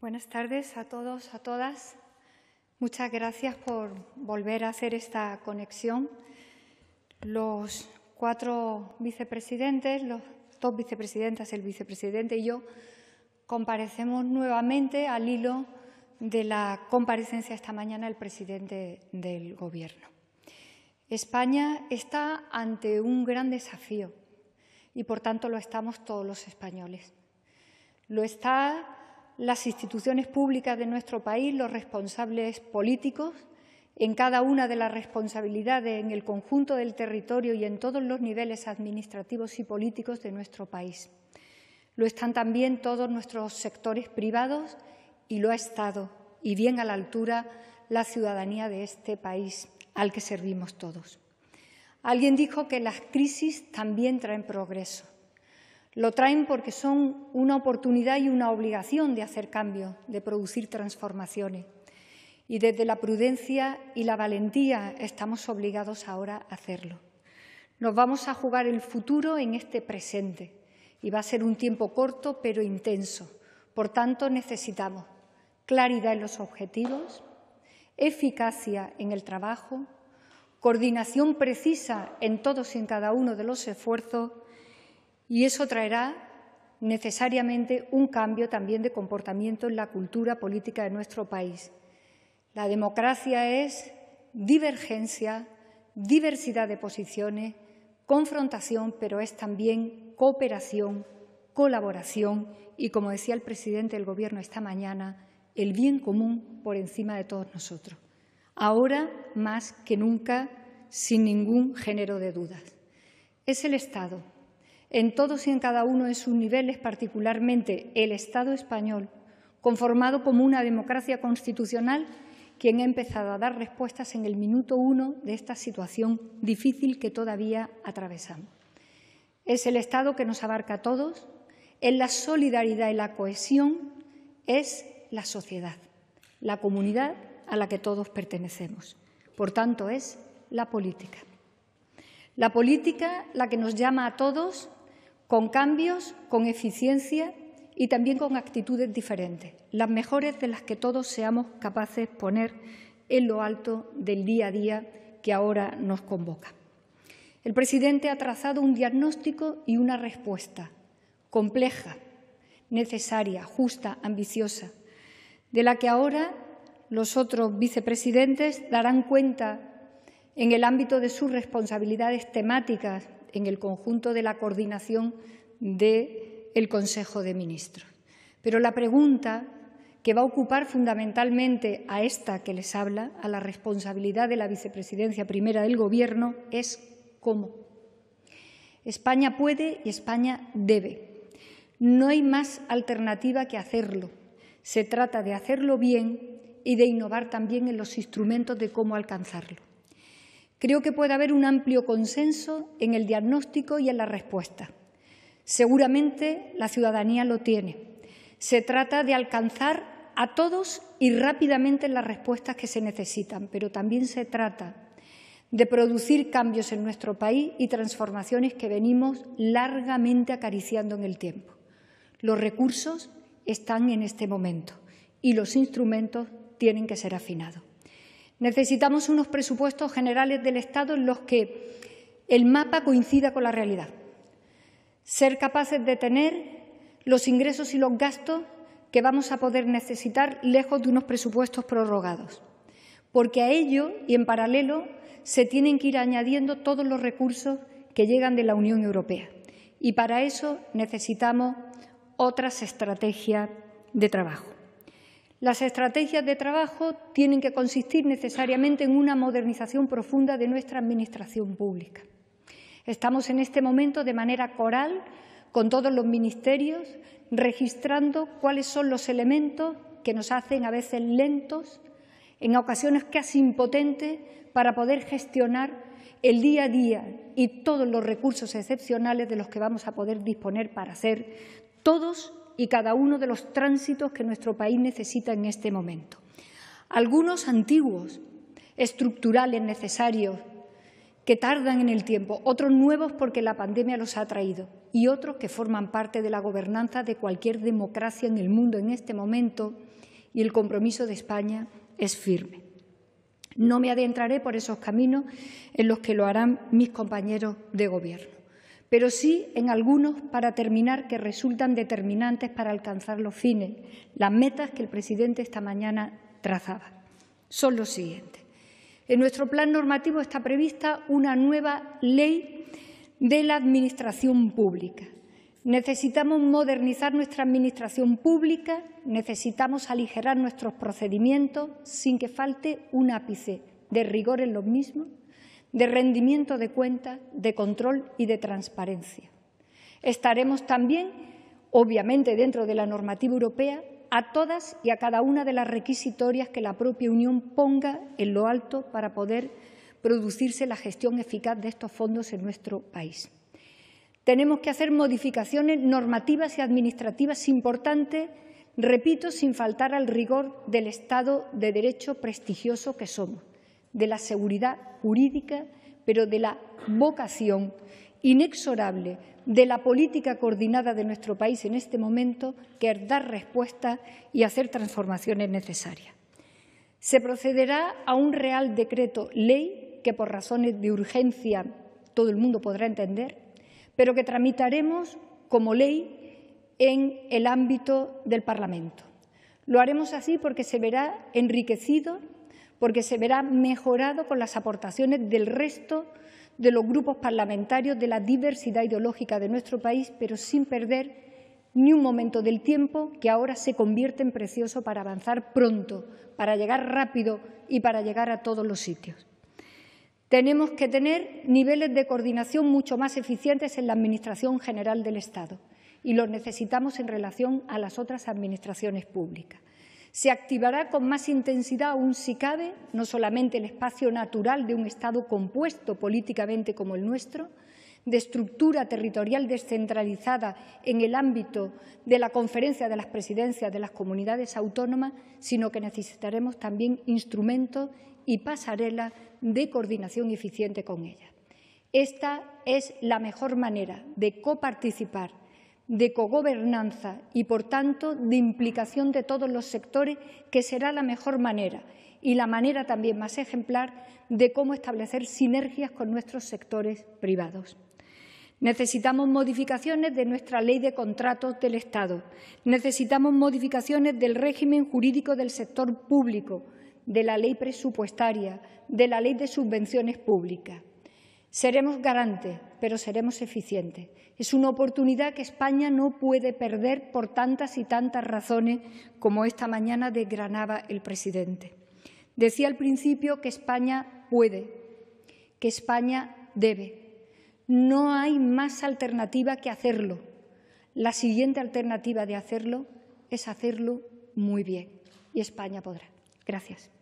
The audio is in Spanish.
Buenas tardes a todos, a todas. Muchas gracias por volver a hacer esta conexión. Los cuatro vicepresidentes, los dos vicepresidentas, el vicepresidente y yo, comparecemos nuevamente al hilo de la comparecencia esta mañana del presidente del Gobierno. España está ante un gran desafío y, por tanto, lo estamos todos los españoles. Lo está las instituciones públicas de nuestro país, los responsables políticos, en cada una de las responsabilidades en el conjunto del territorio y en todos los niveles administrativos y políticos de nuestro país. Lo están también todos nuestros sectores privados y lo ha estado, y bien a la altura, la ciudadanía de este país al que servimos todos. Alguien dijo que las crisis también traen progreso. Lo traen porque son una oportunidad y una obligación de hacer cambio, de producir transformaciones. Y desde la prudencia y la valentía estamos obligados ahora a hacerlo. Nos vamos a jugar el futuro en este presente y va a ser un tiempo corto pero intenso. Por tanto, necesitamos claridad en los objetivos, eficacia en el trabajo, coordinación precisa en todos y en cada uno de los esfuerzos y eso traerá necesariamente un cambio también de comportamiento en la cultura política de nuestro país. La democracia es divergencia, diversidad de posiciones, confrontación, pero es también cooperación, colaboración y, como decía el presidente del Gobierno esta mañana, el bien común por encima de todos nosotros. Ahora más que nunca, sin ningún género de dudas. Es el Estado, en todos y en cada uno de sus niveles, particularmente el Estado español, conformado como una democracia constitucional, quien ha empezado a dar respuestas en el minuto uno de esta situación difícil que todavía atravesamos. Es el Estado que nos abarca a todos, en la solidaridad y la cohesión, es la sociedad, la comunidad a la que todos pertenecemos. Por tanto, es la política. La política la que nos llama a todos con cambios, con eficiencia y también con actitudes diferentes, las mejores de las que todos seamos capaces de poner en lo alto del día a día que ahora nos convoca. El presidente ha trazado un diagnóstico y una respuesta compleja, necesaria, justa, ambiciosa, de la que ahora los otros vicepresidentes darán cuenta en el ámbito de sus responsabilidades temáticas en el conjunto de la coordinación del el Consejo de Ministros. Pero la pregunta que va a ocupar fundamentalmente a esta que les habla, a la responsabilidad de la vicepresidencia primera del Gobierno, es cómo. España puede y España debe. No hay más alternativa que hacerlo. Se trata de hacerlo bien y de innovar también en los instrumentos de cómo alcanzarlo. Creo que puede haber un amplio consenso en el diagnóstico y en la respuesta. Seguramente la ciudadanía lo tiene. Se trata de alcanzar a todos y rápidamente las respuestas que se necesitan, pero también se trata de producir cambios en nuestro país y transformaciones que venimos largamente acariciando en el tiempo. Los recursos están en este momento y los instrumentos tienen que ser afinados. Necesitamos unos presupuestos generales del Estado en los que el mapa coincida con la realidad. Ser capaces de tener los ingresos y los gastos que vamos a poder necesitar lejos de unos presupuestos prorrogados. Porque a ello y en paralelo se tienen que ir añadiendo todos los recursos que llegan de la Unión Europea. Y para eso necesitamos otras estrategias de trabajo. Las estrategias de trabajo tienen que consistir necesariamente en una modernización profunda de nuestra Administración pública. Estamos en este momento de manera coral con todos los ministerios registrando cuáles son los elementos que nos hacen a veces lentos, en ocasiones casi impotentes, para poder gestionar el día a día y todos los recursos excepcionales de los que vamos a poder disponer para hacer todos y cada uno de los tránsitos que nuestro país necesita en este momento. Algunos antiguos, estructurales, necesarios, que tardan en el tiempo, otros nuevos porque la pandemia los ha traído y otros que forman parte de la gobernanza de cualquier democracia en el mundo en este momento y el compromiso de España es firme. No me adentraré por esos caminos en los que lo harán mis compañeros de gobierno pero sí en algunos para terminar que resultan determinantes para alcanzar los fines, las metas que el presidente esta mañana trazaba. Son los siguientes. En nuestro plan normativo está prevista una nueva ley de la Administración Pública. Necesitamos modernizar nuestra Administración Pública, necesitamos aligerar nuestros procedimientos sin que falte un ápice de rigor en los mismos de rendimiento de cuentas, de control y de transparencia. Estaremos también, obviamente dentro de la normativa europea, a todas y a cada una de las requisitorias que la propia Unión ponga en lo alto para poder producirse la gestión eficaz de estos fondos en nuestro país. Tenemos que hacer modificaciones normativas y administrativas importantes, repito, sin faltar al rigor del Estado de Derecho prestigioso que somos de la seguridad jurídica, pero de la vocación inexorable de la política coordinada de nuestro país en este momento, que es dar respuesta y hacer transformaciones necesarias. Se procederá a un real decreto ley que por razones de urgencia todo el mundo podrá entender, pero que tramitaremos como ley en el ámbito del Parlamento. Lo haremos así porque se verá enriquecido porque se verá mejorado con las aportaciones del resto de los grupos parlamentarios de la diversidad ideológica de nuestro país, pero sin perder ni un momento del tiempo que ahora se convierte en precioso para avanzar pronto, para llegar rápido y para llegar a todos los sitios. Tenemos que tener niveles de coordinación mucho más eficientes en la Administración General del Estado y los necesitamos en relación a las otras administraciones públicas. Se activará con más intensidad aún si cabe, no solamente el espacio natural de un Estado compuesto políticamente como el nuestro, de estructura territorial descentralizada en el ámbito de la conferencia de las presidencias de las comunidades autónomas, sino que necesitaremos también instrumentos y pasarelas de coordinación eficiente con ellas. Esta es la mejor manera de coparticipar de cogobernanza y, por tanto, de implicación de todos los sectores, que será la mejor manera y la manera también más ejemplar de cómo establecer sinergias con nuestros sectores privados. Necesitamos modificaciones de nuestra ley de contratos del Estado. Necesitamos modificaciones del régimen jurídico del sector público, de la ley presupuestaria, de la ley de subvenciones públicas. Seremos garante, pero seremos eficientes. Es una oportunidad que España no puede perder por tantas y tantas razones como esta mañana desgranaba el presidente. Decía al principio que España puede, que España debe. No hay más alternativa que hacerlo. La siguiente alternativa de hacerlo es hacerlo muy bien y España podrá. Gracias.